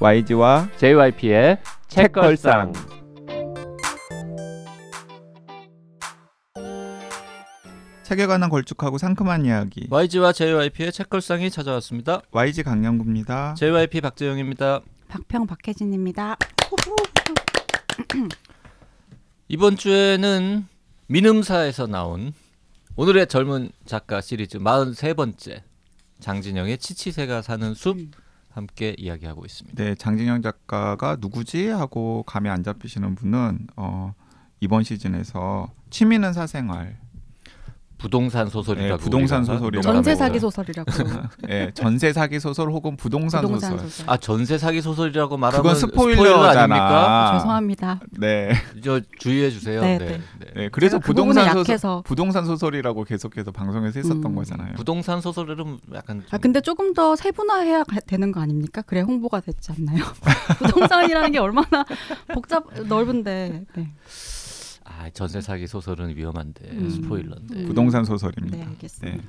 YG와 JYP의 책걸상. 책에 관한 걸쭉하고 상큼한 이야기. YG와 JYP의 책걸상이 찾아왔습니다. YG 강영구입니다. JYP 박재영입니다. 박평 박혜진입니다. 이번 주에는 민음사에서 나온 오늘의 젊은 작가 시리즈 43번째 장진영의 치치새가 사는 숲 음. 함께 이야기하고 있습니다. 네, 장진영 작가가 누구지 하고 감이 안 잡히시는 분은 어, 이번 시즌에서 취미는 사생활 부동산 소설이라고 네, 부동산 소설이 전세 사기 소설이라고 네, 전세 사기 소설 혹은 부동산, 부동산 소설. 소설. 아 전세 사기 소설이라고 말하면 그건 스포일러 아닙니까? 죄송합니다. 네, 저 주의해 주세요. 네, 네. 네. 네. 네 그래서 그 부동산 그 소설 부동산 소설이라고 계속해서 방송에서 했었던 음. 거잖아요. 부동산 소설은 약간 아 근데 조금 더 세분화해야 되는 거 아닙니까? 그래 홍보가 됐지 않나요? 부동산이라는 게 얼마나 복잡 넓은데. 네. 아, 전세 사기 소설은 위험한데 음. 음. 스포일러인데. 음. 부동산 소설입니다. 네, 알겠습니다. 네.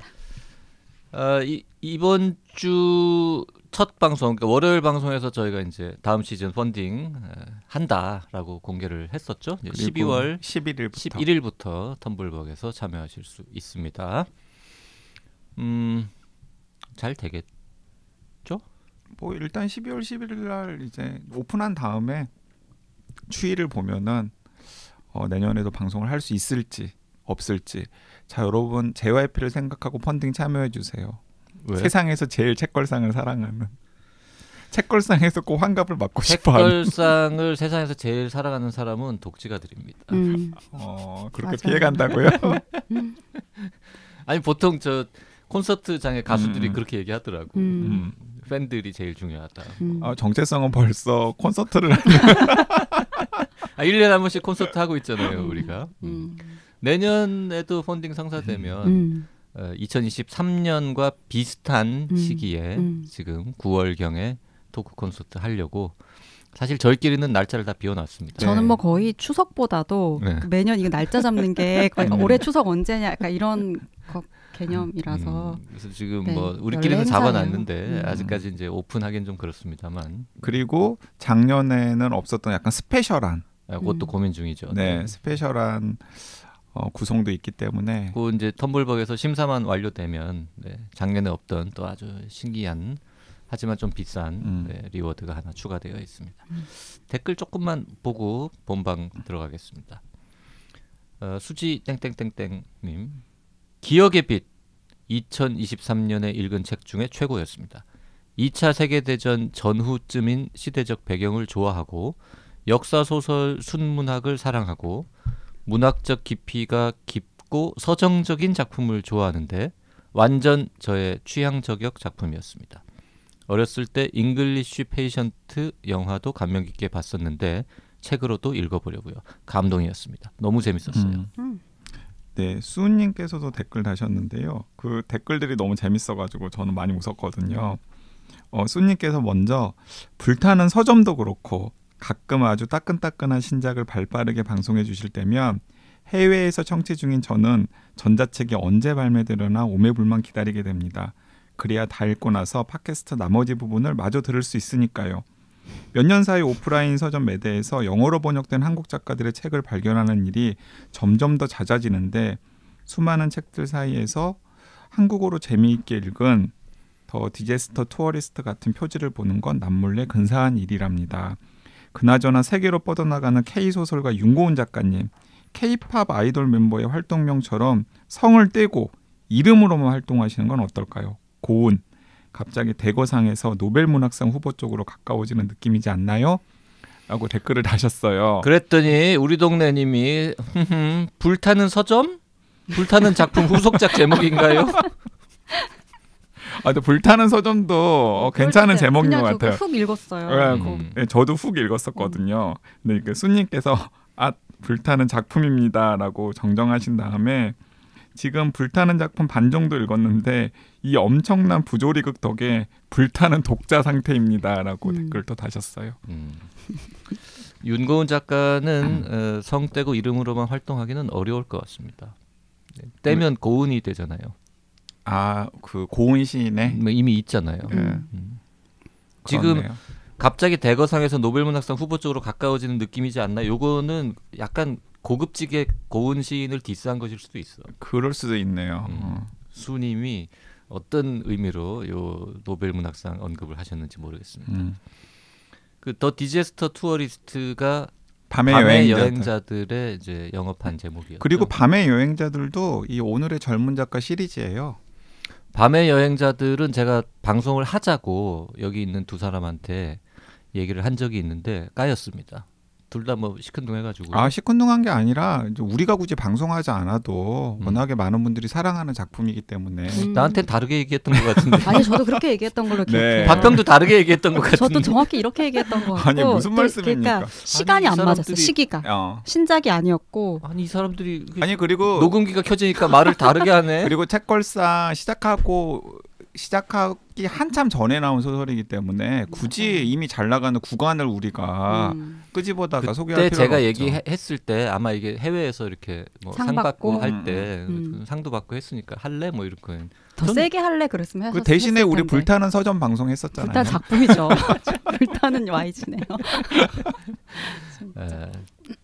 아, 이, 이번 주 첫 방송, 그러니까 월요일 방송에서 저희가 이제 다음 시즌 펀딩 어, 한다라고 공개를 했었죠. 12월 11일부터. 11일부터 텀블벅에서 참여하실 수 있습니다. 음, 잘 되겠죠? 뭐 일단 12월 11일 날 이제 오픈한 다음에 추이를 보면은 어, 내년에도 방송을 할 수 있을지 없을지 자 여러분 JYP를 생각하고 펀딩 참여해 주세요. 왜? 세상에서 제일 책걸상을 사랑하는 책걸상에서 꼭 환갑을 맞고 싶어 책걸상을 세상에서 제일 사랑하는 사람은 독지가 드립니다. 음. 어, 그렇게 피해 간다고요? 음. 아니 보통 저 콘서트장에 가수들이 음. 그렇게 얘기하더라고. 음. 음. 음. 팬들이 제일 중요하다. 어, 정체성은 벌써 콘서트를 아, 1년에 한 번씩 콘서트 하고 있잖아요, 음. 우리가. 음. 음. 내년에도 펀딩 성사되면 음. 어, 2023년과 비슷한 음. 시기에 음. 지금 9월경에 토크 콘서트 하려고 사실 저희끼리는 날짜를 다 비워놨습니다. 저는 네. 뭐 거의 추석보다도 네. 매년 이거 날짜 잡는 게 거의 네. 올해 추석 언제냐 약간 이런 거 개념이라서 음, 그래서 지금 네, 뭐 우리끼리는 잡아놨는데 음. 아직까지 이제 오픈하기는 좀 그렇습니다만 그리고 작년에는 없었던 약간 스페셜한 예, 그것도 음. 고민 중이죠. 네, 네, 스페셜한 어, 구성도 있기 때문에. 그 이제 텀블벅에서 심사만 완료되면 네, 작년에 없던 또 아주 신기한 하지만 좀 비싼 음. 네, 리워드가 하나 추가되어 있습니다. 음. 댓글 조금만 보고 본방 들어가겠습니다. 어, 수지 땡땡땡땡님 기억의 빛 2023년에 읽은 책 중에 최고였습니다. 2차 세계대전 전후쯤인 시대적 배경을 좋아하고 역사 소설 순문학을 사랑하고 문학적 깊이가 깊고 서정적인 작품을 좋아하는데 완전 저의 취향 저격 작품이었습니다. 어렸을 때 잉글리쉬 페이션트 영화도 감명 깊게 봤었는데 책으로도 읽어보려고요. 감동이었습니다. 너무 재밌었어요. 음. 음. 네, 수은님께서도 댓글 다셨는데요. 그 댓글들이 너무 재밌어가지고 저는 많이 웃었거든요. 어, 수님께서 먼저 불타는 서점도 그렇고 가끔 아주 따끈따끈한 신작을 발빠르게 방송해 주실 때면 해외에서 청취 중인 저는 전자책이 언제 발매되려나 오매불망 기다리게 됩니다. 그래야 다 읽고 나서 팟캐스트 나머지 부분을 마저 들을 수 있으니까요. 몇 년 사이 오프라인 서점 매대에서 영어로 번역된 한국 작가들의 책을 발견하는 일이 점점 더 잦아지는데 수많은 책들 사이에서 한국어로 재미있게 읽은 더 디제스터 투어리스트 같은 표지를 보는 건 남몰래 근사한 일이랍니다. 그나저나 세계로 뻗어나가는 K 소설가 윤고은 작가님, K-팝 아이돌 멤버의 활동명처럼 성을 떼고 이름으로만 활동하시는 건 어떨까요? 고은. 갑자기 대거상에서 노벨문학상 후보 쪽으로 가까워지는 느낌이지 않나요? 라고 댓글을 다셨어요. 그랬더니 우리 동네 님이 불타는 서점? 불타는 작품 후속작 제목인가요? 아, 근 불타는 서점도 어, 어 괜찮은 제목인 것 같아요. 훅 읽었어요. 네, 음. 네, 저도 훅 읽었었거든요. 근데 그 순님께서 아 불타는 작품입니다라고 정정하신 다음에 지금 불타는 작품 반 정도 읽었는데 이 엄청난 부조리극 덕에 불타는 독자 상태입니다라고 음. 댓글 또 다셨어요. 음. 윤고은 작가는 음. 어, 성떼고 이름으로만 활동하기는 어려울 것 같습니다. 네, 떼면 고은이 되잖아요. 아그 고은 시인의 뭐 이미 있잖아요. 예. 음. 지금 갑자기 대거상에서 노벨문학상 후보 쪽으로 가까워지는 느낌이지 않나? 요거는 약간 고급지게 고은 시인을 디스한 것일 수도 있어. 그럴 수도 있네요. 음. 어. 수님이 어떤 의미로 요 노벨문학상 언급을 하셨는지 모르겠습니다. 음. 그더 디제스터 투어리스트가 밤의, 밤의 여행자들. 의 이제 영업한 제목이었죠. 그리고 밤의 여행자들도 이 오늘의 젊은 작가 시리즈예요. 밤의 여행자들은 제가 방송을 하자고 여기 있는 두 사람한테 얘기를 한 적이 있는데 까였습니다. 둘다뭐 시큰둥해가지고 아 시큰둥한 게 아니라 우리가 굳이 방송하지 않아도 음. 워낙에 많은 분들이 사랑하는 작품이기 때문에 음. 나한테 다르게 얘기했던 것 같은데 아니 저도 그렇게 얘기했던 걸로 네. 기억해요. 네. 박평도 다르게 얘기했던 것 같은데 저도 정확히 이렇게 얘기했던 것 같고 아니 무슨 말씀입니까? 그러니까 시간이 아니, 안 맞았어 시기가 어. 신작이 아니었고 아니 이 사람들이 그 아니 그리고 녹음기가 켜지니까 말을 다르게 하네 그리고 책걸상 시작하고 시작하기 한참 전에 나온 소설이기 때문에 굳이 음. 이미 잘 나가는 구간을 우리가 음. 끄집어다가 그때 소개할 필요가 제가 없죠. 얘기했을 때 아마 이게 해외에서 이렇게 뭐상 받고, 할때 음. 음. 그 상도 받고 했으니까 할래 뭐 이렇게 더 세게 할래 그랬으면 그 대신에 우리 텐데. 불타는 서점 방송 했었잖아요. 불타 작품이죠. 불타는 YG네요.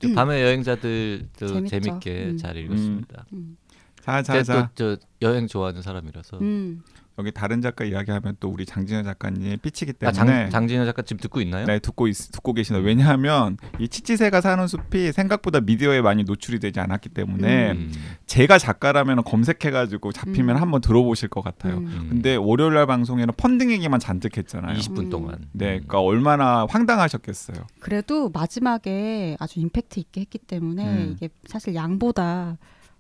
네, 밤의 여행자들도 재밌게 음. 잘 읽었습니다. 음. 자, 자, 자. 또저 여행 좋아하는 사람이라서. 음. 여기 다른 작가 이야기하면 또 우리 장진호 작가님 삐치기 때문에 아, 장, 진호 작가 지금 듣고 있나요? 네 듣고 있, 듣고 계시나 왜냐하면 이 치치새가 사는 숲이 생각보다 미디어에 많이 노출이 되지 않았기 때문에 음. 제가 작가라면 검색해가지고 잡히면 음. 한번 들어보실 것 같아요. 음. 근데 월요일 날 방송에는 펀딩 얘기만 잔뜩 했잖아요. 20분 음. 동안. 네, 음. 그러니까 얼마나 황당하셨겠어요. 그래도 마지막에 아주 임팩트 있게 했기 때문에 음. 이게 사실 양보다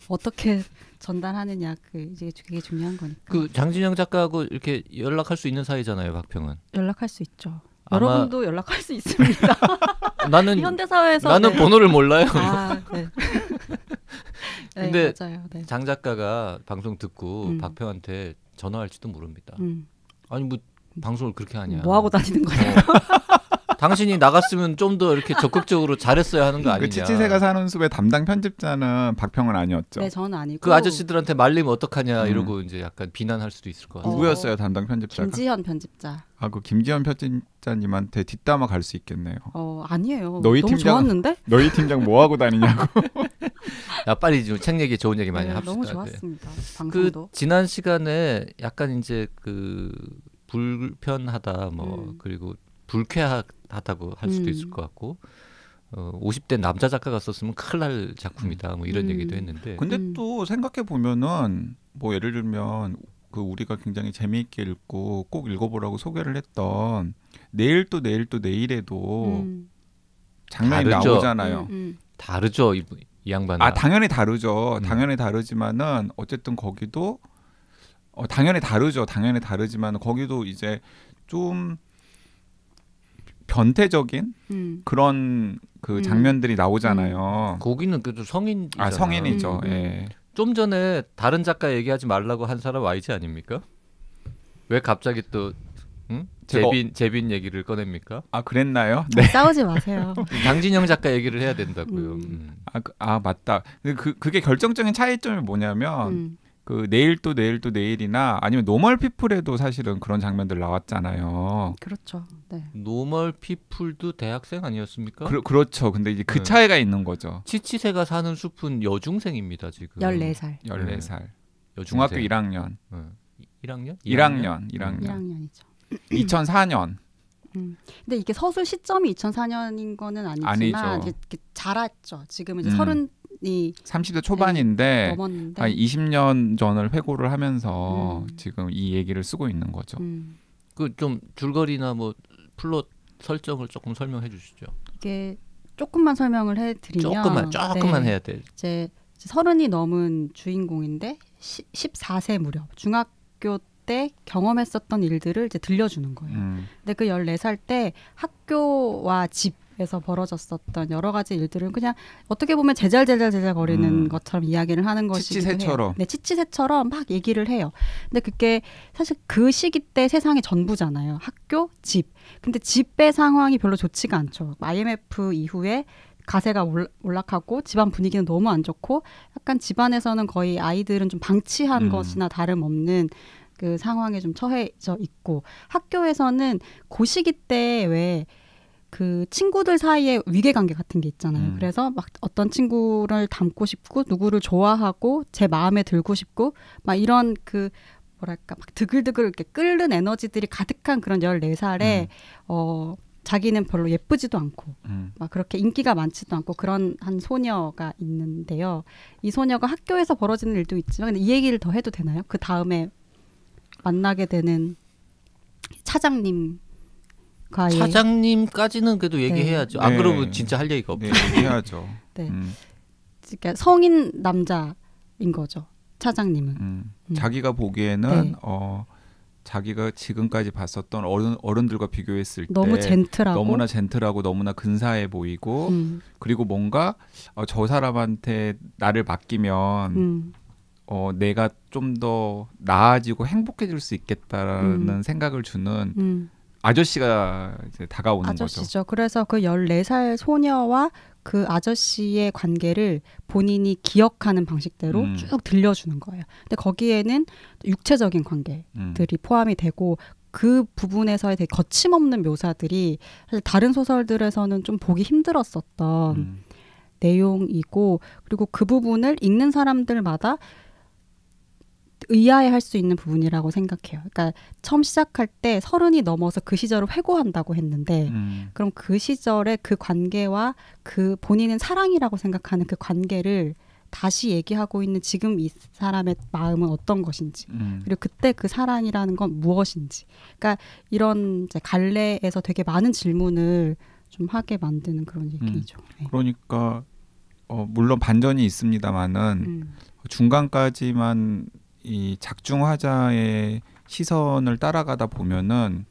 어떻게 전달하느냐 그 이제 그게 중요한 거니까. 그 장진영 작가하고 이렇게 연락할 수 있는 사이잖아요, 박평은. 연락할 수 있죠. 여러분도 연락할 수 있습니다. 나는 현대 사회에서 나는 네. 번호를 몰라요. 아, 네. 네, 근데 네. 장 작가가 방송 듣고 음. 박평한테 전화할지도 모릅니다. 음. 아니 뭐 방송을 그렇게 하냐? 뭐 하고 다니는 거냐? 당신이 나갔으면 좀 더 이렇게 적극적으로 잘했어야 하는 거 그 아니냐. 그 치치세가 사는 숲의 담당 편집자는 박평은 아니었죠. 네, 저는 아니고. 그 아저씨들한테 말리면 어떡하냐 음. 이러고 이제 약간 비난할 수도 있을 것 같아요. 누구였어요 담당 편집자가? 김지현 편집자. 아그 김지현 편집자님한테 뒷담화 갈 수 있겠네요. 어 아니에요. 너희 너무 팀장 좋았는데? 너희 팀장 뭐 하고 다니냐고. 야 빨리 좀책 얘기 좋은 얘기 많이 네, 합시다. 너무 네. 좋았습니다. 네. 방송도. 그 지난 시간에 약간 이제 그 불편하다 뭐 음. 그리고 불쾌하 핫다고할 수도 음. 있을 것 같고 어, 50대 남자 작가가 썼으면 큰일 날 작품이다 뭐 이런 음. 얘기도 했는데 근데 음. 또 생각해 보면은 뭐 예를 들면 그 우리가 굉장히 재미있게 읽고 꼭 읽어보라고 소개를 했던 내일 또 내일 또 내일에도 음. 장면이 다르죠. 나오잖아요. 음, 음. 다르죠 이, 이 양반. 아 당연히 다르죠. 음. 당연히 다르지만은 어쨌든 거기도 어, 당연히 다르죠. 당연히 다르지만 거기도 이제 좀 변태적인 음. 그런 그 음. 장면들이 음. 나오잖아요. 거기는 그래도 성인 아 성인이죠. 음, 예. 좀 전에 다른 작가 얘기하지 말라고 한 사람 YG 아닙니까? 왜 갑자기 또 응? 제빈 제빈 얘기를 꺼냅니까? 아 그랬나요? 아, 네. 싸우지 마세요. 강진영 작가 얘기를 해야 된다고요. 음. 음. 아, 그, 아 맞다. 그 그게 결정적인 차이점이 뭐냐면 음. 그 내일 또 내일 또 내일이나 아니면 노멀 피플에도 사실은 그런 장면들 나왔잖아요. 그렇죠. 네. 노멀 피플도 대학생 아니었습니까? 그, 그렇죠. 근데 이제 그 네. 차이가 있는 거죠. 치치세가 사는 숲은 여중생입니다, 지금. 14살. 14살. 중학교 1학년. 1학년? 1학년. 1학년. 학년이죠2 0 0년 음. 근데 이게 서술 시점이 2004년인 거는 아니지만 자랐죠. 지금 이제 음. 서이 30대 예, 초반인데 넘었는데. 한 20년 전을 회고를 하면서 음. 지금 이 얘기를 쓰고 있는 거죠. 음. 그좀 줄거리나 뭐 플롯 설정을 조금 설명해 주시죠. 이게 조금만 설명을 해 드리면 조금만 조금만 네. 해야 돼. 이제 서른이 넘은 주인공인데 시, 14세 무렵 중학교 때 경험했었던 일들을 이제 들려주는 거예요. 음. 근데 그 14살 때 학교와 집 에서 벌어졌었던 여러 가지 일들을 그냥 어떻게 보면 제잘제잘제잘 거리는 음. 것처럼 이야기를 하는 것이 치치새처럼 네 치치새처럼 막 얘기를 해요. 근데 그게 사실 그 시기 때 세상의 전부잖아요. 학교, 집. 근데 집의 상황이 별로 좋지가 않죠. IMF 이후에 가세가 올락하고 집안 분위기는 너무 안 좋고 약간 집안에서는 거의 아이들은 좀 방치한 음. 것이나 다름없는 그 상황에 좀 처해져 있고 학교에서는 고시기 때왜 그 친구들 사이에 위계관계 같은 게 있잖아요. 음. 그래서 막 어떤 친구를 닮고 싶고 누구를 좋아하고 제 마음에 들고 싶고 막 이런 그 뭐랄까 막 드글드글 이렇게 끓는 에너지들이 가득한 그런 열네 살에 음. 어 자기는 별로 예쁘지도 않고 음. 막 그렇게 인기가 많지도 않고 그런 한 소녀가 있는데요. 이 소녀가 학교에서 벌어지는 일도 있지만 근데 이 얘기를 더 해도 되나요? 그 다음에 만나게 되는 차장님 과외. 차장님까지는 그래도 네. 얘기해야죠. 안 네. 그러면 진짜 할 얘기가 네, 없죠. 얘기해야죠. 네. 음. 그러니까 성인 남자인 거죠. 차장님은 음. 음. 자기가 보기에는 어. 자기가 지금까지 봤었던 어른 어른들과 비교했을 너무 젠틀하고 너무나 젠틀하고 너무나 근사해 보이고 음. 그리고 뭔가 어, 저 사람한테 나를 맡기면 음. 어, 내가 좀 더 나아지고 행복해질 수 있겠다라는 음. 생각을 주는 음. 아저씨가 이제 다가오는 아저씨죠. 거죠. 그래서 그 14살 소녀와 그 아저씨의 관계를 본인이 기억하는 방식대로 음. 쭉 들려주는 거예요. 근데 거기에는 육체적인 관계들이 음. 포함이 되고 그 부분에서의 되게 거침없는 묘사들이 사실 다른 소설들에서는 좀 보기 힘들었었던 음. 내용이고 그리고 그 부분을 읽는 사람들마다 의아해할 수 있는 부분이라고 생각해요. 그러니까 처음 시작할 때 서른이 넘어서 그 시절을 회고한다고 했는데 음. 그럼 그 시절의 그 관계와 그 본인은 사랑이라고 생각하는 그 관계를 다시 얘기하고 있는 지금 이 사람의 마음은 어떤 것인지 음. 그리고 그때 그 사랑이라는 건 무엇인지 그러니까 이런 갈래에서 되게 많은 질문을 좀 하게 만드는 그런 음. 얘기죠. 음. 네. 그러니까 어, 물론 반전이 있습니다만은 음. 중간까지만 이 작중화자의 시선을 따라가다 보면은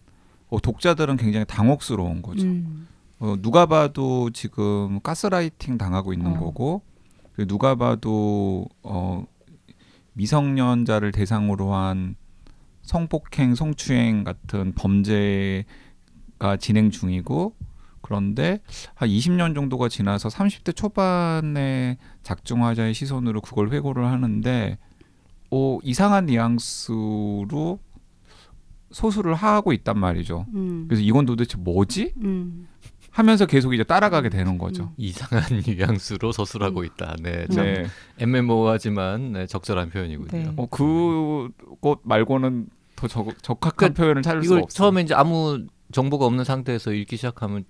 어, 독자들은 굉장히 당혹스러운 거죠. 음. 어, 누가 봐도 지금 가스라이팅 당하고 있는 어. 거고 누가 봐도 어, 미성년자를 대상으로 한 성폭행, 성추행 같은 범죄가 진행 중이고 그런데 한 20년 정도가 지나서 30대 초반에 작중화자의 시선으로 그걸 회고를 하는데 오, 어, 이상한 뉘앙스로 소수를 하고 있단 말이죠. 음. 그래서 이건 도대체 뭐지? 음. 하면서 계속 이제 따라가게 되는 거죠. 음. 이상한 뉘앙스로 서술하고 음. 있다. 네, 음. 참 네. 애매모하지만 네, 적절한 표현이군요. 네. 어, 그것 말고는 더 적, 적합한 그러니까 표현을 찾을 수 없어요. 처음에 이제 아무 정보가 없는 상태에서 읽기 시작하면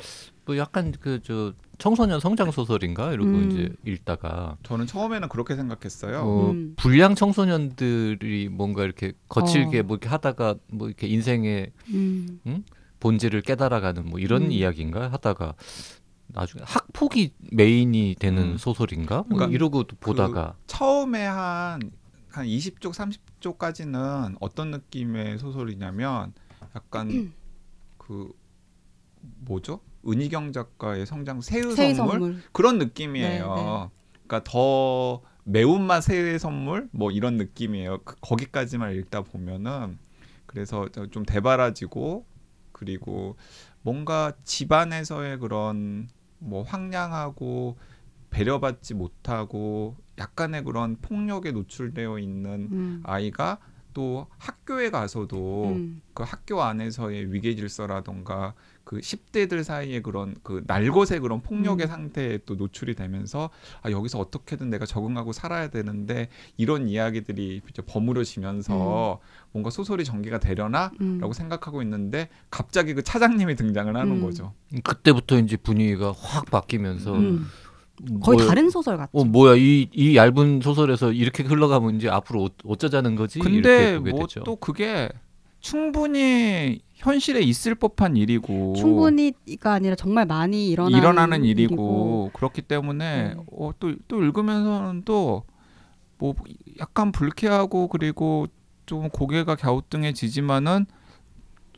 뭐 약간 그저 청소년 성장 소설인가 이러고 음. 이제 읽다가 저는 처음에는 그렇게 생각했어요. 어, 음. 불량 청소년들이 뭔가 이렇게 거칠게 어. 뭐 이렇게 하다가 뭐 이렇게 인생의 음. 응? 본질을 깨달아가는 뭐 이런 음. 이야기인가 하다가 나중에 학폭이 메인이 되는 음. 소설인가 뭐 그러니까 이러고 그 보다가 처음에 한한 한 20쪽 30쪽까지는 어떤 느낌의 소설이냐면 약간 그 뭐죠? 은희경 작가의 성장 새우 선물? 선물, 그런 느낌이에요. 네, 네. 그러니까 더 매운맛 새우 선물 뭐 이런 느낌이에요. 그, 거기까지만 읽다 보면은 그래서 좀 대바라지고 그리고 뭔가 집안에서의 그런 뭐 황량하고 배려받지 못하고 약간의 그런 폭력에 노출되어 있는 음. 아이가 또 학교에 가서도 음. 그 학교 안에서의 위계 질서라던가 그 10대들 사이에 그런 그 날것의 그런 폭력의 음. 상태에 또 노출이 되면서 아 여기서 어떻게든 내가 적응하고 살아야 되는데 이런 이야기들이 이제 버무려지면서 음. 뭔가 소설이 전개가 되려나라고 음. 생각하고 있는데 갑자기 그 차장님이 등장을 하는 음. 거죠. 그때부터 이제 분위기가 확 바뀌면서 음. 거의 뭐 다른 소설 같죠. 어 뭐야 이 이 얇은 소설에서 이렇게 흘러가면 이제 앞으로 어, 어쩌자는 거지? 근데 뭐 또 그게 충분히 현실에 있을 법한 일이고 충분히가 아니라 정말 많이 일어나는, 일어나는 일이고, 일이고, 그렇기 때문에 음. 어, 또, 또 읽으면서는 또 뭐 약간 불쾌하고 그리고 좀 고개가 갸우뚱해지지만은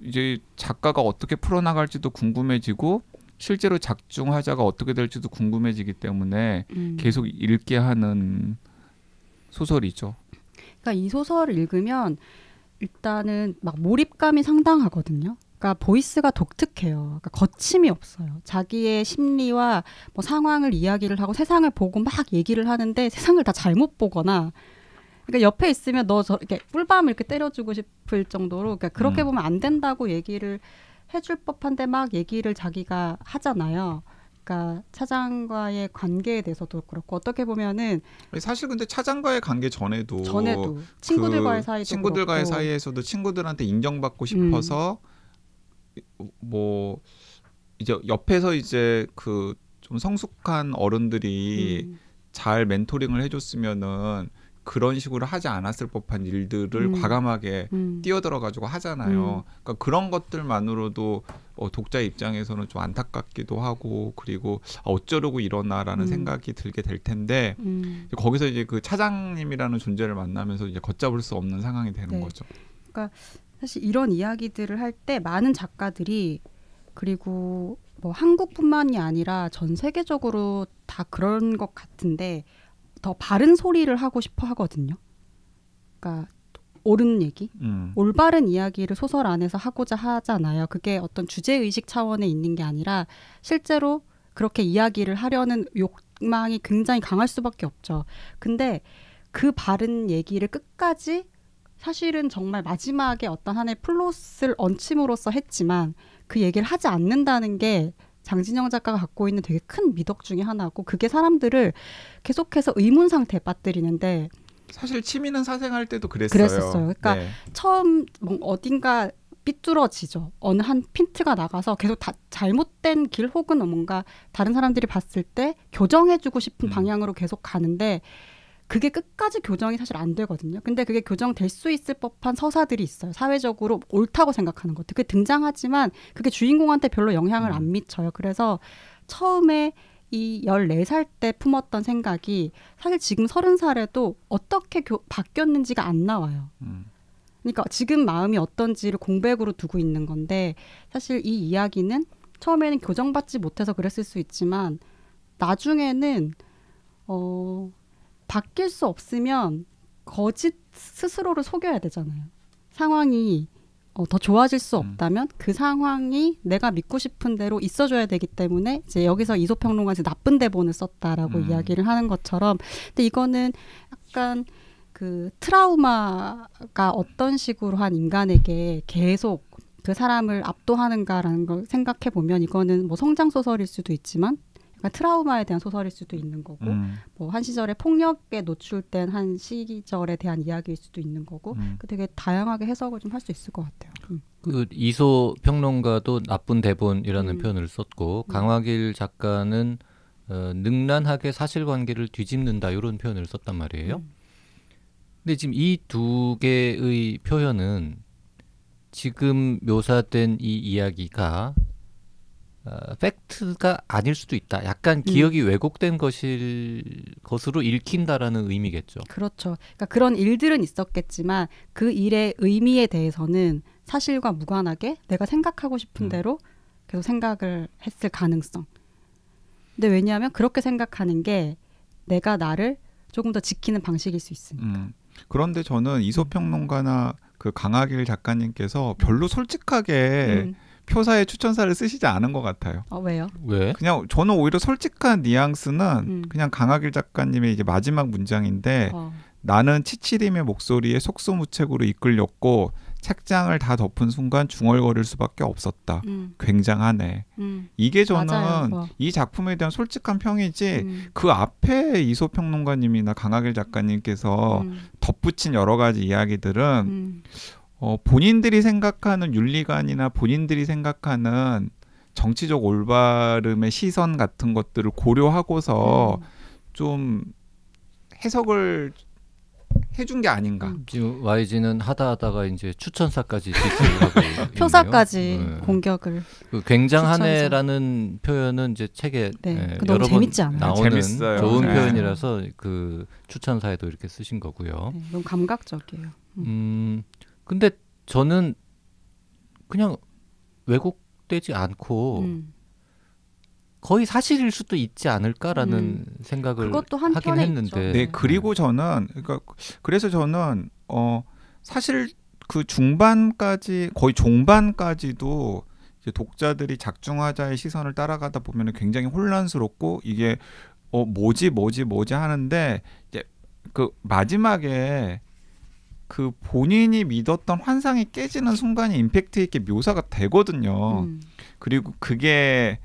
이제 작가가 어떻게 풀어나갈지도 궁금해지고 실제로 작중 하자가 어떻게 될지도 궁금해지기 때문에 음. 계속 읽게 하는 소설이죠. 그러니까 이 소설을 읽으면 일단은 막 몰입감이 상당하거든요. 그러니까 보이스가 독특해요. 그러니까 거침이 없어요. 자기의 심리와 뭐 상황을 이야기를 하고 세상을 보고 막 얘기를 하는데 세상을 다 잘못 보거나 그러니까 옆에 있으면 너 저 이렇게 꿀밤 을 이렇게 때려주고 싶을 정도로 그러니까 그렇게 음. 보면 안 된다고 얘기를 해줄 법한데 막 얘기를 자기가 하잖아요. 그러니까 차장과의 관계에 대해서도 그렇고 어떻게 보면은 사실 근데 차장과의 관계 전에도 전에도 그 친구들과의 그 사이 친구들과의 그렇고. 사이에서도 친구들한테 인정받고 싶어서 음. 뭐 이제 옆에서 이제 그 좀 성숙한 어른들이 음. 잘 멘토링을 해줬으면은 그런 식으로 하지 않았을 법한 일들을 음. 과감하게 음. 뛰어들어 가지고 하잖아요. 음. 그러니까 그런 것들만으로도 어, 독자 입장에서는 좀 안타깝기도 하고 그리고 아, 어쩌려고 이러나라는 음. 생각이 들게 될 텐데 음. 거기서 이제 그 차장님이라는 존재를 만나면서 이제 걷잡을 수 없는 상황이 되는 네. 거죠. 그러니까 사실 이런 이야기들을 할 때 많은 작가들이 그리고 뭐 한국뿐만이 아니라 전 세계적으로 다 그런 것 같은데 더 바른 소리를 하고 싶어 하거든요. 그러니까 옳은 얘기, 음. 올바른 이야기를 소설 안에서 하고자 하잖아요. 그게 어떤 주제 의식 차원에 있는 게 아니라 실제로 그렇게 이야기를 하려는 욕망이 굉장히 강할 수밖에 없죠. 근데 그 바른 얘기를 끝까지 사실은 정말 마지막에 어떤 하의 플롯을 얹힘으로써 했지만 그 얘기를 하지 않는다는 게 장진영 작가가 갖고 있는 되게 큰 미덕 중의 하나고 그게 사람들을 계속해서 의문 상태에 빠뜨리는데 사실 취미는 사생활 때도 그랬어요. 그랬었어요. 그러니까 네. 처음 뭐 어딘가 삐뚤어지죠. 어느 한 핀트가 나가서 계속 다 잘못된 길 혹은 뭔가 다른 사람들이 봤을 때 교정해주고 싶은 음. 방향으로 계속 가는데 그게 끝까지 교정이 사실 안 되거든요. 근데 그게 교정될 수 있을 법한 서사들이 있어요. 사회적으로 옳다고 생각하는 것들. 그게 등장하지만 그게 주인공한테 별로 영향을 안 음. 미쳐요. 그래서 처음에 이 14살 때 품었던 생각이 사실 지금 30살에도 어떻게 교, 바뀌었는지가 안 나와요. 음. 그러니까 지금 마음이 어떤지를 공백으로 두고 있는 건데 사실 이 이야기는 처음에는 교정받지 못해서 그랬을 수 있지만 나중에는 어 바뀔 수 없으면 거짓 스스로를 속여야 되잖아요. 상황이 어, 더 좋아질 수 음. 없다면 음. 그 상황이 내가 믿고 싶은 대로 있어줘야 되기 때문에 이제 여기서 이소평론가에서 나쁜 대본을 썼다라고 음. 이야기를 하는 것처럼 근데 이거는 약간 그 트라우마가 어떤 식으로 한 인간에게 계속 그 사람을 압도하는가라는 걸 생각해 보면 이거는 뭐 성장 소설일 수도 있지만 그러 그러니까 트라우마에 대한 소설일 수도 있는 거고 음. 뭐한 시절에 폭력에 노출된 한 시절에 대한 이야기일 수도 있는 거고 음. 그 되게 다양하게 해석을 좀 할 수 있을 것 같아요. 음. 그 이소 평론가도 나쁜 대본이라는 음. 표현을 썼고 음. 강화길 작가는 어, 능란하게 사실관계를 뒤집는다 이런 표현을 썼단 말이에요. 음. 근데 지금 이 두 개의 표현은 지금 묘사된 이 이야기가 어, 팩트가 아닐 수도 있다. 약간 기억이 음. 왜곡된 것일 것으로 읽힌다라는 의미겠죠. 그렇죠. 그러니까 그런 일들은 있었겠지만 그 일의 의미에 대해서는 사실과 무관하게 내가 생각하고 싶은 음. 대로 계속 생각을 했을 가능성. 근데 왜냐하면 그렇게 생각하는 게 내가 나를 조금 더 지키는 방식일 수 있으니까. 음. 그런데 저는 이소평론가나 음. 그 강하길 작가님께서 별로 솔직하게 음. 표사에 추천사를 쓰시지 않은 것 같아요. 어, 왜요? 왜? 그냥 저는 오히려 솔직한 뉘앙스는 음. 그냥 강하길 작가님의 이제 마지막 문장인데 어. 나는 치치림의 목소리에 속수무책으로 이끌렸고 책장을 다 덮은 순간 중얼거릴 수밖에 없었다. 음. 굉장하네. 음. 이게 저는 맞아요, 뭐. 이 작품에 대한 솔직한 평이지 음. 그 앞에 이소 평론가님이나 강하길 작가님께서 음. 덧붙인 여러 가지 이야기들은 음. 어, 본인들이 생각하는 윤리관이나 본인들이 생각하는 정치적 올바름의 시선 같은 것들을 고려하고서 음. 좀 해석을 해준 게 아닌가. 음. 지금 YG는 하다 하다가 이제 추천사까지 표사까지 네. 공격을. 그 굉장하네라는 표현은 이제 책에 네. 네. 여러 번 재밌지 않아요? 나오는 재밌어요. 좋은 네. 표현이라서 그 추천사에도 이렇게 쓰신 거고요. 네, 너무 감각적이에요. 음. 음 근데 저는 그냥 왜곡되지 않고 음. 거의 사실일 수도 있지 않을까라는 음. 생각을 하긴 했는데. 있죠. 네, 그리고 저는 그러니까 그래서 저는 어 사실 그 중반까지 거의 종반까지도 이제 독자들이 작중하자의 시선을 따라가다 보면 굉장히 혼란스럽고 이게 어 뭐지 뭐지 뭐지 하는데 이제 그 마지막에 그 본인이 믿었던 환상이 깨지는 순간이 임팩트 있게 묘사가 되거든요. 음. 그리고 그게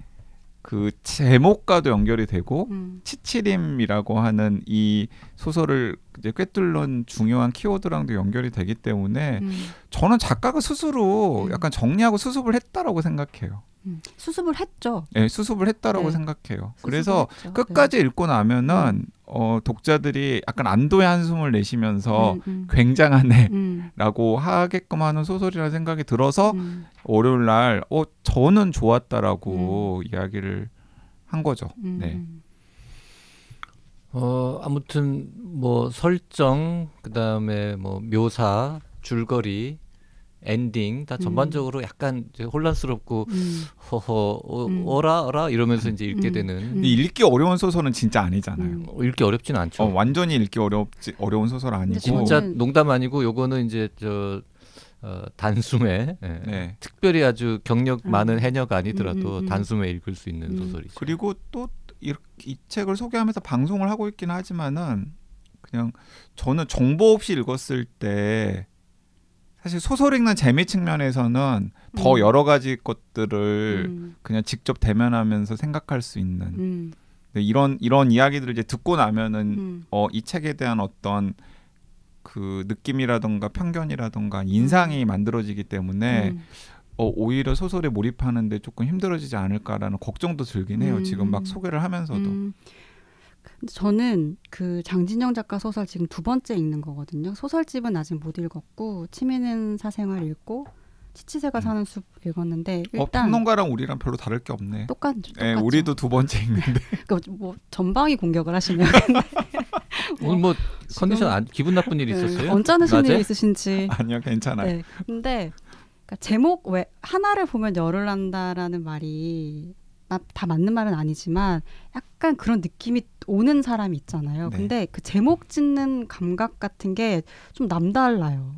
그 제목과도 연결이 되고 음. 치치림이라고 하는 이 소설을 이제 꿰뚫는 중요한 키워드랑도 연결이 되기 때문에 음. 저는 작가가 스스로 음. 약간 정리하고 수습을 했다라고 생각해요. 음. 수습을 했죠. 네, 수습을 했다라고 네. 생각해요. 수습을 그래서 했죠. 끝까지 네. 읽고 나면은 음. 어, 독자들이 약간 안도의 한숨을 내쉬면서 음, 음. 굉장하네라고 음. 하게끔 하는 소설이라는 생각이 들어서 음. 월요일 날 어, 저는 좋았다라고 음. 이야기를 한 거죠. 음. 네. 어, 아무튼 뭐 설정 그다음에 뭐 묘사, 줄거리 엔딩 다 음. 전반적으로 음. 약간 혼란스럽고 음. 허허 어, 음. 어라 어라 이러면서 이제 읽게 음. 되는 음. 읽기 어려운 소설은 진짜 아니잖아요. 어, 읽기 어렵진 않죠. 어, 완전히 읽기 어렵지 어려운 소설 아니고 진짜 농담 아니고 요거는 이제 저 어, 단숨에 예. 네. 특별히 아주 경력 아. 많은 해녀가 아니더라도 단숨에 읽을 수 있는 소설이죠. 그리고 또 이 책을 소개하면서 방송을 하고 있긴 하지만은 그냥 저는 정보 없이 읽었을 때 사실 소설 읽는 재미 측면에서는 더 음. 여러 가지 것들을 음. 그냥 직접 대면하면서 생각할 수 있는 음. 이런 이런 이야기들을 이제 듣고 나면은 음. 어, 이 책에 대한 어떤 그 느낌이라던가 편견이라던가 인상이 음. 만들어지기 때문에 음. 어, 오히려 소설에 몰입하는데 조금 힘들어지지 않을까라는 걱정도 들긴 해요. 지금 막 소개를 하면서도. 저는 그 장진영 작가 소설 지금 두 번째 읽는 거거든요. 소설집은 아직 못 읽었고 치미는 사생활 읽고 치치새가 음. 사는 숲 읽었는데 어, 일단 평론가랑 우리랑 별로 다를 게 없네. 똑같 예, 똑같죠. 예, 우리도 두 번째 읽는데. 그뭐 전방위 공격을 하시네요. 뭐 뭐 오늘 뭐 컨디션 안, 기분 나쁜 일 네, 있었어요? 언짢으신 일 있으신지. 아니요, 괜찮아요. 네. 근데 그러니까 제목 왜 하나를 보면 열을 난다라는 말이 다 맞는 말은 아니지만 약간 그런 느낌이 오는 사람이 있잖아요. 네. 근데 그 제목 짓는 감각 같은 게 좀 남달라요.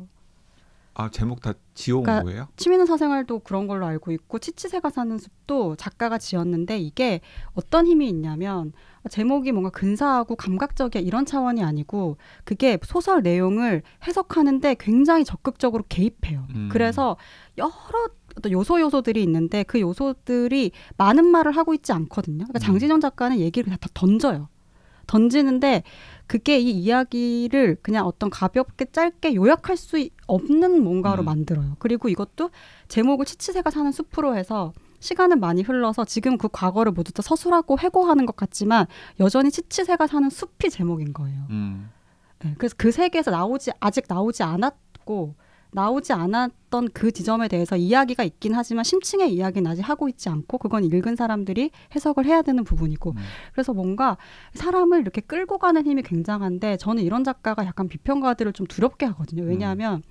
아 제목 다 지어온 그러니까 거예요? 취미는 사생활도 그런 걸로 알고 있고 치치새가 사는 숲도 작가가 지었는데 이게 어떤 힘이 있냐면 아, 제목이 뭔가 근사하고 감각적이야 이런 차원이 아니고 그게 소설 내용을 해석하는데 굉장히 적극적으로 개입해요. 음. 그래서 여러 어떤 요소 요소들이 있는데 그 요소들이 많은 말을 하고 있지 않거든요. 그러니까 음. 장진영 작가는 얘기를 다 던져요. 던지는데 그게 이 이야기를 그냥 어떤 가볍게 짧게 요약할 수 없는 뭔가로 음. 만들어요. 그리고 이것도 제목을 치치새가 사는 숲으로 해서 시간은 많이 흘러서 지금 그 과거를 모두 다 서술하고 회고하는것 같지만 여전히 치치새가 사는 숲이 제목인 거예요. 음. 네, 그래서 그 세계에서 나오지 아직 나오지 않았고 나오지 않았던 그 지점에 대해서 이야기가 있긴 하지만 심층의 이야기는 아직 하고 있지 않고 그건 읽은 사람들이 해석을 해야 되는 부분이고 음. 그래서 뭔가 사람을 이렇게 끌고 가는 힘이 굉장한데 저는 이런 작가가 약간 비평가들을 좀 두렵게 하거든요. 음. 왜냐하면 음.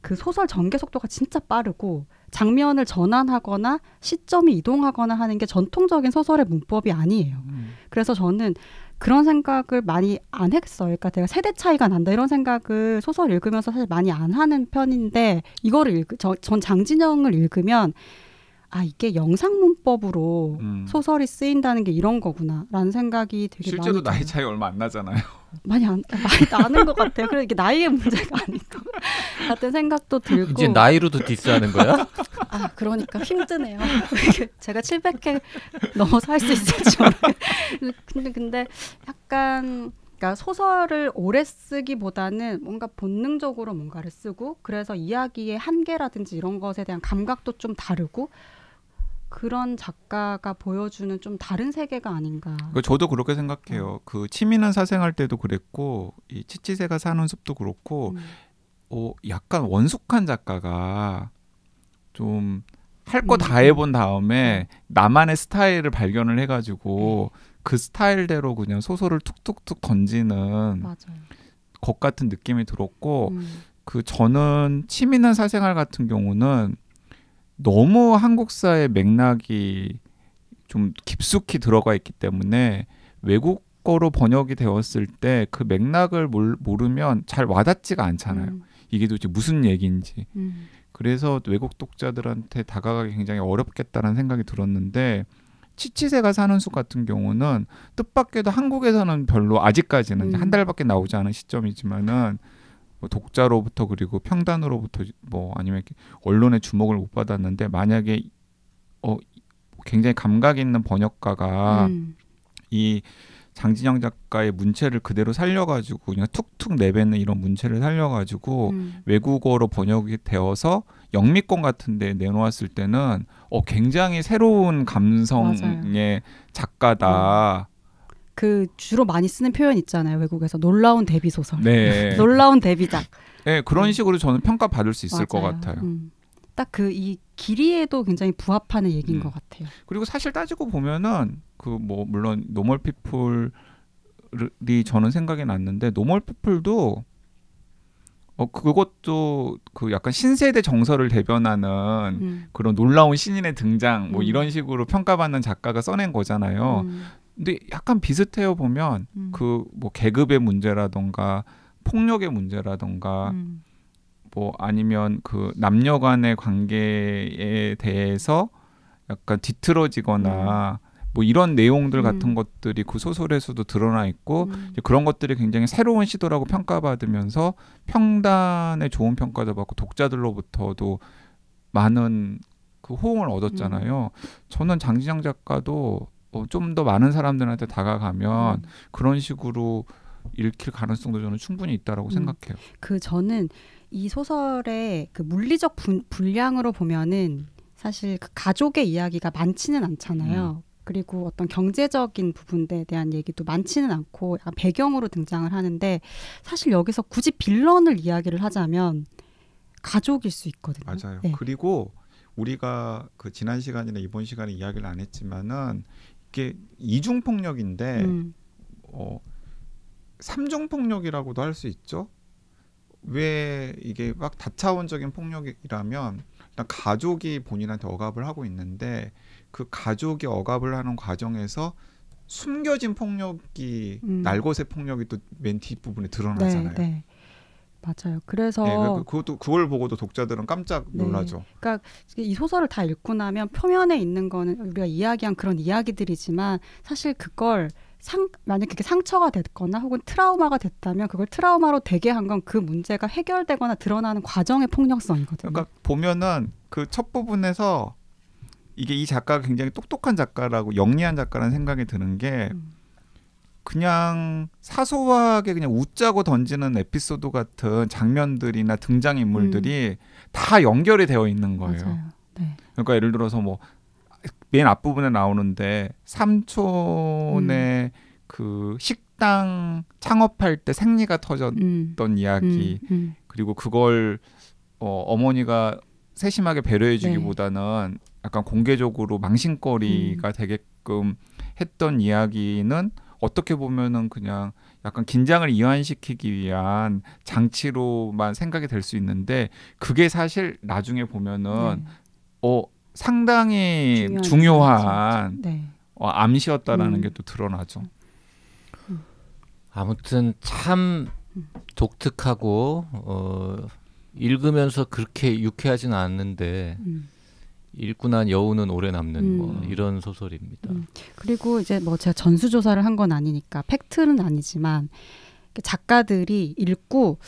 그 소설 전개 속도가 진짜 빠르고 장면을 전환하거나 시점이 이동하거나 하는 게 전통적인 소설의 문법이 아니에요. 음. 그래서 저는 그런 생각을 많이 안 했어요. 그러니까 제가 세대 차이가 난다 이런 생각을 소설 읽으면서 사실 많이 안 하는 편인데 이거를 읽, 저, 전 장진영을 읽으면 아 이게 영상 문법으로 음. 소설이 쓰인다는 게 이런 거구나라는 생각이 되게 실제로 많이 나이 차이 얼마 안 나잖아요. 많이 안 많이 나는 것 같아요. 그래 이게 나이의 문제가 아니고 같은 생각도 들고 이제 나이로도 디스하는 거야? 아 그러니까 힘드네요. 제가 700회 넘어서 수 있을지 모르겠. 근데 근데 약간 그러니까 소설을 오래 쓰기보다는 뭔가 본능적으로 뭔가를 쓰고 그래서 이야기의 한계라든지 이런 것에 대한 감각도 좀 다르고 그런 작가가 보여주는 좀 다른 세계가 아닌가. 그 저도 그렇게 생각해요. 음. 그 치미는 사생할 때도 그랬고 이 치치세가 사는 숲도 그렇고 음. 어, 약간 원숙한 작가가 좀 할 거다 음. 해본 다음에 음. 나만의 스타일을 발견을 해가지고 네. 그 스타일대로 그냥 소설을 툭툭툭 던지는 맞아요. 것 같은 느낌이 들었고 음. 그 저는 치미는 사생활 같은 경우는 너무 한국사의 맥락이 좀 깊숙이 들어가 있기 때문에 외국 어로 번역이 되었을 때 그 맥락을 모르면 잘 와닿지가 않잖아요. 음. 이게 도대체 무슨 얘기인지. 음. 그래서 외국 독자들한테 다가가기 굉장히 어렵겠다는 생각이 들었는데 치치세가 사는 숲 같은 경우는 뜻밖에도 한국에서는 별로 아직까지는 음. 한 달밖에 나오지 않은 시점이지만은 뭐 독자로부터 그리고 평단으로부터 뭐 아니면 언론의 주목을 못 받았는데 만약에 어 굉장히 감각 있는 번역가가 음. 이 장진영 작가의 문체를 그대로 살려가지고 그냥 툭툭 내뱉는 이런 문체를 살려가지고 음. 외국어로 번역이 되어서 영미권 같은데 내놓았을 때는 어 굉장히 새로운 감성의 맞아요. 작가다. 그 주로 많이 쓰는 표현 있잖아요. 외국에서 놀라운 데뷔 소설. 네. 놀라운 데뷔작. 네, 그런 음. 식으로 저는 평가받을 수 있을 맞아요. 것 같아요. 음. 딱그 이 길이에도 굉장히 부합하는 얘기인 음. 것 같아요. 그리고 사실 따지고 보면은 그 뭐 물론 노멀 피플이 저는 생각이 났는데 노멀 피플도 어 그것도 그 약간 신세대 정서를 대변하는 음. 그런 놀라운 신인의 등장 뭐 음. 이런 식으로 평가받는 작가가 써낸 거잖아요. 음. 근데 약간 비슷해요 보면 음. 그뭐 계급의 문제라던가 폭력의 문제라던가 음. 뭐 아니면 그 남녀 간의 관계에 대해서 약간 뒤틀어지거나 음. 뭐 이런 내용들 같은 음. 것들이 그 소설에서도 드러나 있고 음. 그런 것들이 굉장히 새로운 시도라고 평가받으면서 평단에 좋은 평가도 받고 독자들로부터도 많은 그 호응을 얻었잖아요. 음. 저는 장진영 작가도 어, 좀더 많은 사람들한테 다가가면 음. 그런 식으로 읽힐 가능성도 저는 충분히 있다라고 음. 생각해요. 그 저는 이 소설의 그 물리적 분, 분량으로 보면은 사실 그 가족의 이야기가 많지는 않잖아요. 음. 그리고 어떤 경제적인 부분에 대한 얘기도 많지는 않고 약간 배경으로 등장을 하는데 사실 여기서 굳이 빌런을 이야기를 하자면 가족일 수 있거든요. 맞아요. 네. 그리고 우리가 그 지난 시간이나 이번 시간에 이야기를 안 했지만은 이게 이중 폭력인데 음. 어 삼중 폭력이라고도 할 수 있죠. 왜 이게 막 다차원적인 폭력이라면 일단 가족이 본인한테 억압을 하고 있는데 그 가족이 억압을 하는 과정에서 숨겨진 폭력이 음. 날것의 폭력이 또 맨 뒷부분에 드러나잖아요. 네, 네. 맞아요. 그래서 네, 그, 그 것도 그걸 보고도 독자들은 깜짝 네. 놀라죠. 네. 그러니까 이 소설을 다 읽고 나면 표면에 있는 거는 우리가 이야기한 그런 이야기들이지만 사실 그걸 상, 만약 그게 상처가 됐거나 혹은 트라우마가 됐다면 그걸 트라우마로 되게 한 건 그 문제가 해결되거나 드러나는 과정의 폭력성이거든요. 그러니까 보면은 그 첫 부분에서 이게 이 작가가 굉장히 똑똑한 작가라고 영리한 작가라는 생각이 드는 게 음. 그냥 사소하게 그냥 웃자고 던지는 에피소드 같은 장면들이나 등장 인물들이 음. 다 연결이 되어 있는 거예요. 네. 그러니까 예를 들어서 뭐 맨 앞부분에 나오는데 삼촌의 음. 그 식당 창업할 때 생리가 터졌던 음. 이야기 음. 음. 그리고 그걸 어, 어머니가 세심하게 배려해주기보다는 네. 약간 공개적으로 망신거리가 음. 되게끔 했던 이야기는 어떻게 보면은 그냥 약간 긴장을 이완시키기 위한 장치로만 생각이 될 수 있는데 그게 사실 나중에 보면은 네. 어 상당히 중요한, 중요한 네. 어, 암시였다라는 음. 게또 드러나죠. 아무튼 참 음. 독특하고 어 읽으면서 그렇게 유쾌하진 않는데 음. 일꾼한 여우는 오래 남는 음. 뭐 이런 소설입니다. 음. 그리고 이제 뭐 제가 전수 조사를 한 건 아니니까 팩트는 아니지만 작가들이 읽고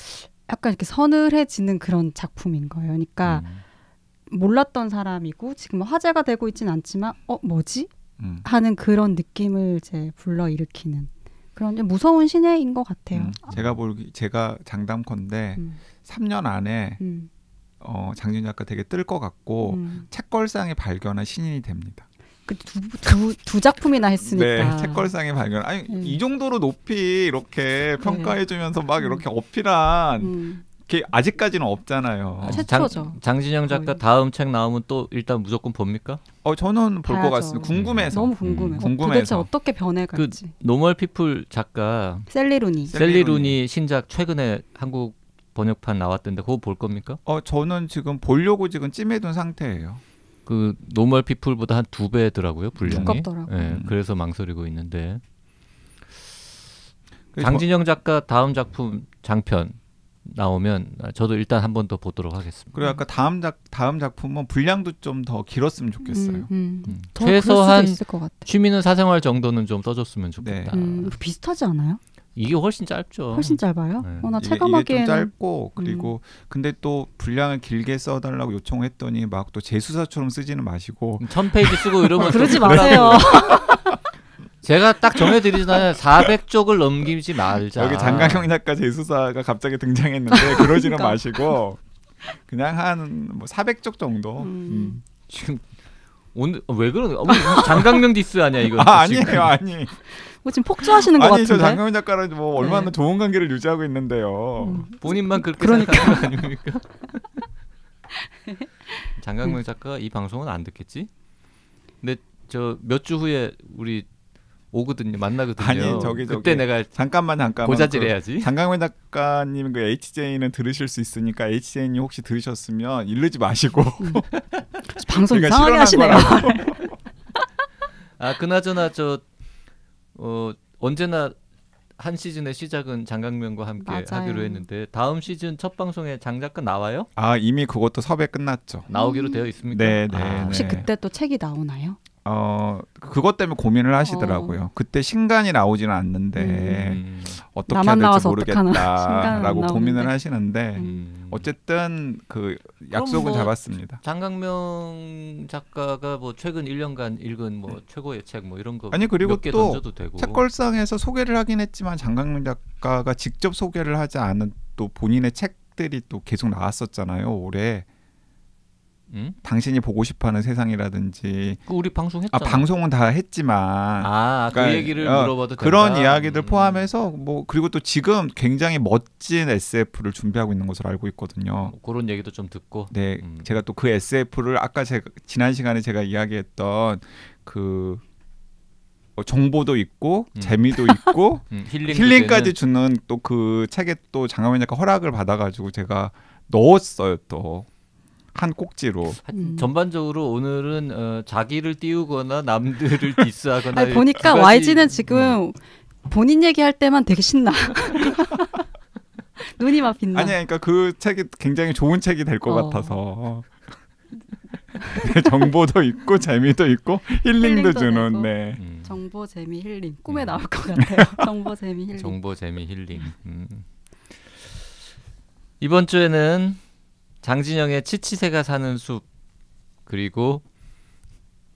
약간 이렇게 서늘해지는 그런 작품인 거예요. 그러니까 음. 몰랐던 사람이고 지금 뭐 화제가 되고 있진 않지만 어 뭐지 음. 하는 그런 느낌을 이제 불러 일으키는 그런 무서운 시내인 것 같아요. 음. 제가 볼 제가 장담컨대 3년 음. 안에 어, 장윤 작가 되게 뜰 것 같고 음. 책걸상에 발견한 신인이 됩니다. 그 두, 두, 두, 작품이나 네, 했으니까. 네, 책걸상에 발견. 아니 음. 이 정도로 높이 이렇게 네. 평가해주면서 막 음. 이렇게 어필한 음. 게 아직까지는 없잖아요. 아, 최초죠. 장, 진영 작가 거의. 다음 책 나오면 또 일단 무조건 봅니까? 어 저는 볼 것 같습니다. 궁금해서. 너무 궁금해. 음. 어, 궁금해서. 도대체 어떻게 변해갈지. 그 노멀 피플 작가 셀리루니. 셀리루니 신작 최근에 한국 번역판 나왔던데 그거 볼 겁니까? 어 저는 지금 보려고 지금 찜해둔 상태예요. 그 노멀 피플보다 한 두 배더라고요 분량이. 두껍더라고 네, 예, 음. 그래서 망설이고 있는데 장진영 작가 다음 작품 장편 나오면 저도 일단 한번더 보도록 하겠습니다. 그리고 아까 다음 작 다음 작품은 분량도 좀 더 길었으면 좋겠어요. 음, 음. 음. 최소한 취미는 사생활 정도는 좀 써줬으면 좋겠다. 네. 음, 비슷하지 않아요? 이게 훨씬 짧죠. 훨씬 짧아요. 네. 어, 체감하기에 짧고 그리고 음. 근데 또 분량을 길게 써달라고 요청했더니 막 또 재수사처럼 쓰지는 마시고 천 페이지 쓰고 이러면 그러지 마세요. 제가 딱 정해드리잖아요. 400쪽을 넘기지 말자. 여기 장강형 작가 재수사가 갑자기 등장했는데 그러지는 그러니까. 마시고 그냥 한뭐 400쪽 정도. 음. 음. 지금 오늘 왜 그러는? 장강명 디스 아니야 이거? 아, 아니에요 아니. 뭐 지금 폭주하시는 것 같은데. 아니 저 장강민 작가랑 뭐 네. 얼마나 네. 좋은 관계를 유지하고 있는데요. 음. 본인만 그렇게 그러니까. 생각하는 거 아닙니까? 장강민 네. 작가 이 방송은 안 듣겠지? 근데 저 몇 주 후에 우리 오거든요. 만나거든요. 아니 저기 저기 그때 내가 잠깐만 잠깐만 자질해야지그 그 장강민 작가님 그 HJ는 들으실 수 있으니까 HJ님 혹시 들으셨으면 일르지 마시고 음. 방송 이상하게 하시네요. 아 그나저나 저 어, 언제나 한 시즌의 시작은 장강명과 함께 맞아요. 하기로 했는데 다음 시즌 첫 방송에 장 작가 나와요? 아 이미 그것도 섭외 끝났죠. 나오기로 음. 되어 있습니까? 네, 네. 아, 네. 혹시 그때 또 책이 나오나요? 어 그것 때문에 고민을 하시더라고요. 어. 그때 신간이 나오지는 않는데 음. 어떻게 해야 될지 모르겠다라고 고민을 하시는데 음. 어쨌든 그 약속은 뭐 잡았습니다. 장강명 작가가 뭐 최근 1년간 읽은 뭐 네. 최고의 책 뭐 이런 거 아니 그리고 또 책걸상에서 소개를 하긴 했지만 장강명 작가가 직접 소개를 하지 않은 또 본인의 책들이 또 계속 나왔었잖아요 올해. 당신이 보고 싶어하는 세상이라든지 그 우리 방송 했잖아. 아, 방송은 다 했지만 아, 그 그러니까, 그 얘기를 어, 물어봐도 그런 이야기들 음. 포함해서 뭐 그리고 또 지금 굉장히 멋진 SF를 준비하고 있는 것으로 알고 있거든요. 뭐 그런 얘기도 좀 듣고. 네, 음. 제가 또 그 SF를 아까 제가 지난 시간에 제가 이야기했던 그 어, 정보도 있고 음. 재미도 있고 음, 힐링 까지 주는 또 그 책에 또 장하민 작가 허락을 받아가지고 제가 넣었어요 또. 한 꼭지로. 음. 전반적으로 오늘은 어, 자기를 띄우거나 남들을 디스하거나. 아니, 보니까 가지... YG는 음. 지금 어. 본인 얘기할 때만 되게 신나. 눈이 막 빛나. 아니, 그러니까 그 책이 굉장히 좋은 책이 될것 어. 같아서. 어. 정보도 있고 재미도 있고 힐링도, 힐링도 주는 네. 음. 정보 재미 힐링 꿈에 음. 나올 것 같아요. 정보 재미 힐링. 정보 재미 힐링. 음. 이번 주에는 장진영의 치치새가 사는 숲 그리고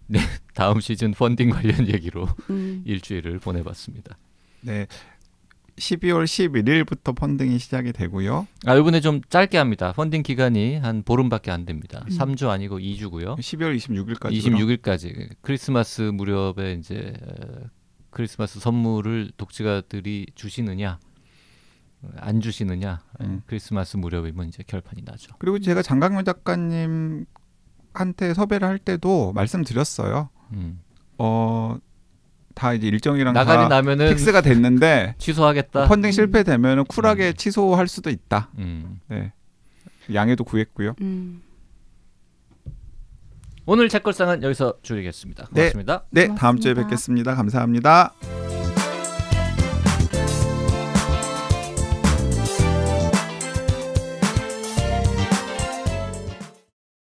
네, 다음 시즌 펀딩 관련 얘기로 음. 일주일을 보내봤습니다. 네. 12월 11일부터 펀딩이 시작이 되고요. 아, 이번에 좀 짧게 합니다. 펀딩 기간이 한 보름밖에 안 됩니다. 음. 3주 아니고 2주고요. 12월 26일까지. 26일까지. 크리스마스 무렵에 이제 어, 크리스마스 선물을 독지가들이 주시느냐 안 주시느냐 음. 크리스마스 무렵이면 뭐 이제 결판이 나죠. 그리고 제가 장강윤 작가님 한테 섭외를 할 때도 말씀드렸어요. 음. 어, 다 이제 일정이랑 나가리 나면은 픽스가 됐는데 취소하겠다. 펀딩 음. 실패되면 쿨하게 음. 취소할 수도 있다. 음. 네. 양해도 구했고요. 음. 오늘 책걸상은 여기서 줄이겠습니다. 네. 고맙습니다. 네, 네 고맙습니다. 다음 주에 뵙겠습니다 감사합니다.